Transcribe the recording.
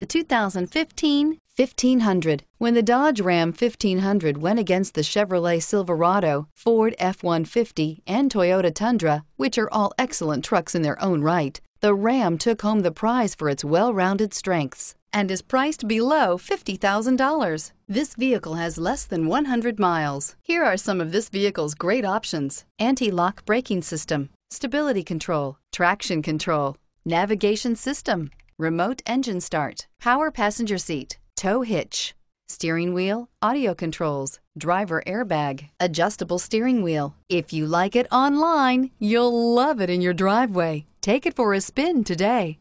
The 2015 1500. When the Dodge Ram 1500 went against the Chevrolet Silverado, Ford F-150, and Toyota Tundra, which are all excellent trucks in their own right, the Ram took home the prize for its well-rounded strengths and is priced below $50,000. This vehicle has less than 100 miles. Here are some of this vehicle's great options. Anti-lock braking system, stability control, traction control, navigation system, remote engine start, power passenger seat, tow hitch, steering wheel, audio controls, driver airbag, adjustable steering wheel. If you like it online, you'll love it in your driveway. Take it for a spin today.